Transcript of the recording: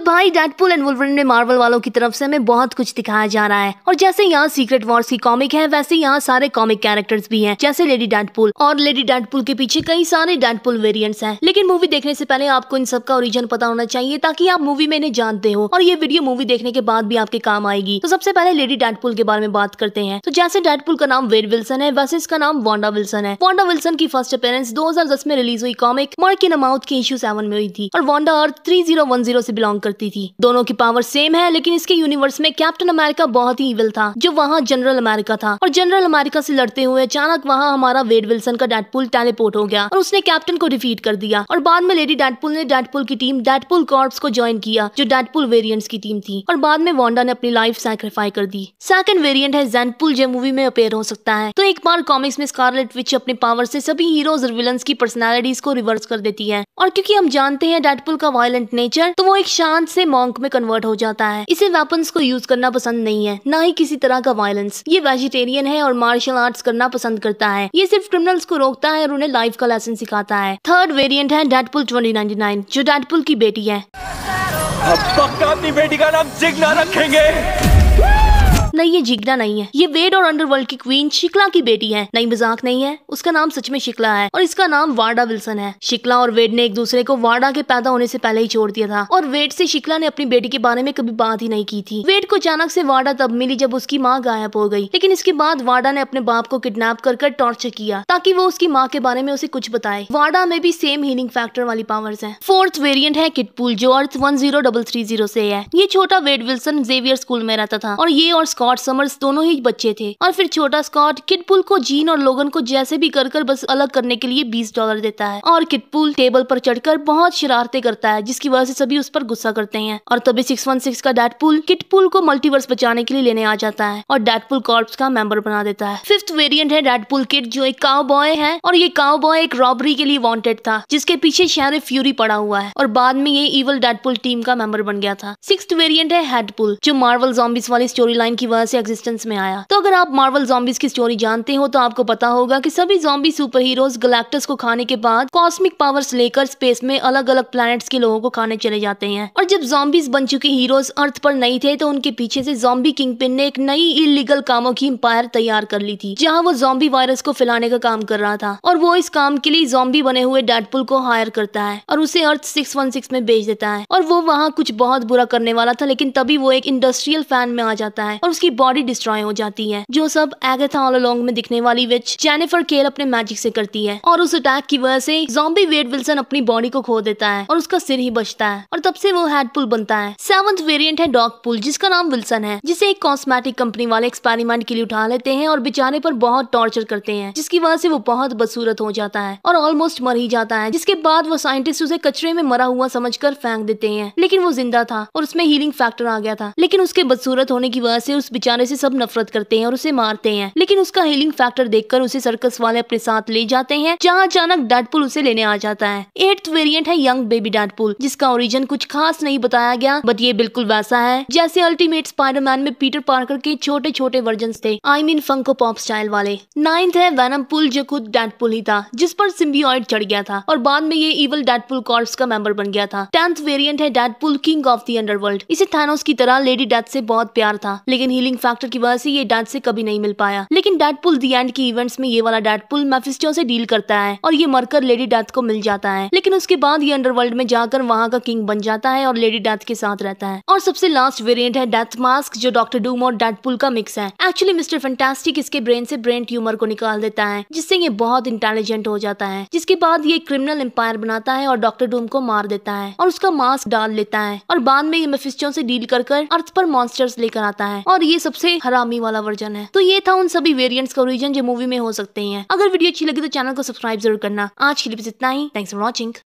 तो भाई Deadpool and Wolverine में मार्वल वालों की तरफ से हमें बहुत कुछ दिखाया जा रहा है और जैसे यहाँ सीक्रेट वॉर्स की कॉमिक है वैसे यहाँ सारे कॉमिक कैरेक्टर्स भी हैं जैसे लेडी डेडपुल और लेडी डेडपुल के पीछे कई सारे डेडपुल वेरिएंट्स हैं लेकिन मूवी देखने से पहले आपको इन सबका ओरिजिन पता होना चाहिए ताकि आप मूवी में इन्हें जानते हो और ये वीडियो मूवी देखने के बाद भी आपके काम आएगी तो सबसे पहले लेडी डेडपुल के बारे में बात करते हैं तो जैसे डेडपुल का नाम वेड विल्सन है वैसे इसका नाम वांडा विल्सन है वांडा विल्सन की फर्स्ट अपेयरेंस दस में रिलीज हुई कॉमिक मर्क इन माउथ की इशू सेवन में हुई थी और वांडा अर्थ थ्री से बिलोंग करती थी दोनों की पावर सेम है लेकिन इसके यूनिवर्स में कैप्टन अमेरिका बहुत ही इविल था जो वहाँ जनरल अमेरिका था और जनरल अमेरिका से लड़ते हुए अचानक वहाँ हमारा वेड विल्सन का डेटपुल टेलीपोर्ट हो गया और उसने कैप्टन को डिफीट कर दिया और बाद में लेडी डेटपुल ने डेटपुल की टीम डेटपुल कॉर्प्स को ज्वाइन किया जो डेटपुल वेरियंट की टीम थी और बाद में वॉन्डा ने अपनी लाइफ सेक्रीफाई कर दी सेकंड वेरियंट है जैनपुल जो मूवी में अपेयर हो सकता है तो एक बार कॉमिक्स में स्कारलेट विच अपने पावर से सभी हीरोज और विलन की पर्सनैलिटीज को रिवर्स कर देती है और क्योंकि हम जानते हैं डेटपुल का वायलेंट नेचर तो वो एक शांत शांत से मॉन्क में कन्वर्ट हो जाता है इसे वेपन को यूज करना पसंद नहीं है न ही किसी तरह का वायलेंस ये वेजिटेरियन है और मार्शल आर्ट्स करना पसंद करता है ये सिर्फ क्रिमिनल्स को रोकता है और उन्हें लाइफ का लेसन सिखाता है थर्ड वेरियंट है डेडपुल ट्वेंटी जो डेडपुल की बेटी है अब अपनी बेटी का नाम जिग्ना रखेंगे नहीं ये जिगना नहीं है ये वेड और अंडरवर्ल्ड की क्वीन शिकला की बेटी है नहीं मजाक नहीं है उसका नाम सच में शिकला है और इसका नाम वार्डा विल्सन है शिकला और वेड ने एक दूसरे को वार्डा के पैदा होने से पहले ही छोड़ दिया था और वेड से शिकला ने अपनी बेटी के बारे में कभी बात ही नहीं की थी वेड को अचानक से वार्डा तब मिली जब उसकी माँ गायब हो गई लेकिन इसके बाद वार्डा ने अपने बाप को किडनेप कर टॉर्चर किया ताकि वो उसकी माँ के बारे में उसे कुछ बताए वाडा में भी सेम हीलिंग फैक्टर वाली पावर्स है फोर्थ वेरियंट है किटपुल जो earth one zero double three zero से है ये छोटा वेड विल्सन जेवियर स्कूल में रहता था और ये और स्कॉट समर्स दोनों ही बच्चे थे और फिर छोटा स्कॉट किटपुल को जीन और लोगन को जैसे भी कर कर बस अलग करने के लिए बीस डॉलर देता है और किटपुल टेबल पर चढ़कर बहुत शरारते करता है जिसकी वजह से सभी उस पर गुस्सा करते हैं और तभी सिक्स वन सिक्स का डैटपुल किटपुल को मल्टीवर्स बचाने के लिए लेने आ जाता है और डैटपुल कॉर्प्स का मेंबर बना देता है फिफ्थ वेरियंट है डैटपुल किट जो एक काव बॉय है और ये काव बॉय एक रॉबरी के लिए वॉन्टेड था जिसके पीछे शहर फ्यूरी पड़ा हुआ है और बाद में ये इवल डैटपुल टीम का मेंबर बन गया था सिक्स वेरियंट है हेडपुल जो मार्वल जॉम्बिस वाली स्टोरी लाइन की मल्टीवर्स या एग्जिस्टेंस में आया तो अगर आप मार्वल जॉम्बीज की स्टोरी जानते हो तो आपको पता होगा की सभी जॉम्बी सुपर हीरोज गलेक्टस को खाने के बाद कॉस्मिक पावर्स लेकर स्पेस में अलग अलग प्लैनेट्स के लोगों को खाने चले जाते हैं और जब जॉम्बीज बन चुके हीरोज अर्थ पर नहीं थे तो उनके पीछे से जॉम्बी किंग पिन ने एक नई इलीगल कामों की एम्पायर तैयार कर ली थी जहाँ वो जॉम्बी वायरस को फैलाने का काम कर रहा था और वो इस काम के लिए जॉम्बी बने हुए डेडपुल को हायर करता है और उसे अर्थ सिक्स में भेज देता है और वो वहाँ कुछ बहुत बुरा करने वाला था लेकिन तभी वो एक इंडस्ट्रियल फैन में आ जाता है और उसकी बॉडी डिस्ट्रॉय हो जाती है जो सब एगेथा ऑल अलोंग में दिखने वाली विच जेनिफर केल अपने मैजिक से करती है और उस अटैक की वजह से जॉम्बी वेड विल्सन अपनी बॉडी को खो देता है और उसका सिर ही बचता है और तब से वो हेड पुल बनता है सेवंथ वेरियंट है डॉग पुल जिसका नाम विल्सन है जिसे एक कॉस्मेटिक कंपनी वाले एक्सपेरिमेंट के लिए उठा लेते हैं और बेचारे पर बहुत टॉर्चर करते हैं जिसकी वजह से वो बहुत बदसूरत हो जाता है और ऑलमोस्ट मर ही जाता है जिसके बाद वो साइंटिस्ट उसे कचरे में मरा हुआ समझ कर फेंक देते हैं लेकिन वो जिंदा था और उसमें हीलिंग फैक्टर आ गया था लेकिन उसके बदसूरत होने की वजह से उस बेचारे से सब नफरत करते हैं और उसे मारते हैं लेकिन उसका हीलिंग फैक्टर देखकर उसे सर्कस वाले अपने साथ ले जाते हैं जहाँ अचानक डेडपुल उसे लेने आ जाता है एट्थ वेरियंट है यंग बेबी डेडपुल जिसका ओरिजिन कुछ खास नहीं बताया गया बट ये बिल्कुल वैसा है जैसे अल्टीमेट स्पाइडरमैन में पीटर पार्कर के छोटे छोटे वर्जन थे I mean Funko Pop style वाले नाइन्थ है वैनम पुल जो खुद डेडपुल ही था जिस पर सिम्बियॉइड चढ़ गया था और बाद में ये इवल डेडपुल कॉर्प्स का मेंबर बन गया था टेंथ वेरिएंट है Deadpool king of the underworld इसे थानोस की तरह लेडी डेथ से बहुत प्यार था लेकिन हीलिंग फैक्टर की वजह से ये डैड से कभी नहीं मिल पाया लेकिन डैटपुल दी एंड की इवेंट्स में ये वाला डैटपुल मेफिस्टो से डील करता है और ये मरकर लेडी डेथ को मिल जाता है लेकिन उसके बाद ये अंडरवर्ल्ड में जाकर वहाँ का किंग बन जाता है और लेडी डेथ के साथ रहता है और सबसे लास्ट वेरियंट है डेथ मास्क जो डॉक्टर डूम और डेटपुल का मिक्स है एक्चुअली मिस्टर फेंटेस्टिक इसके ब्रेन से ब्रेन ट्यूमर को निकाल देता है जिससे ये बहुत इंटेलिजेंट हो जाता है जिसके बाद ये क्रिमिनल एम्पायर बनाता है और डॉक्टर डूम को मार देता है और उसका मास्क डाल लेता है और बाद में ये मेफिस्टो से डील कर अर्थ पर मॉन्स्टर्स लेकर आता है और ये सबसे हरामी वाला वर्जन है तो ये था उन सभी वेरियंट्स का ओरिजिन जो मूवी में हो सकते हैं अगर वीडियो अच्छी लगी तो चैनल को सब्सक्राइब जरूर करना आज के लिए बस इतना ही थैंक्स फॉर वॉचिंग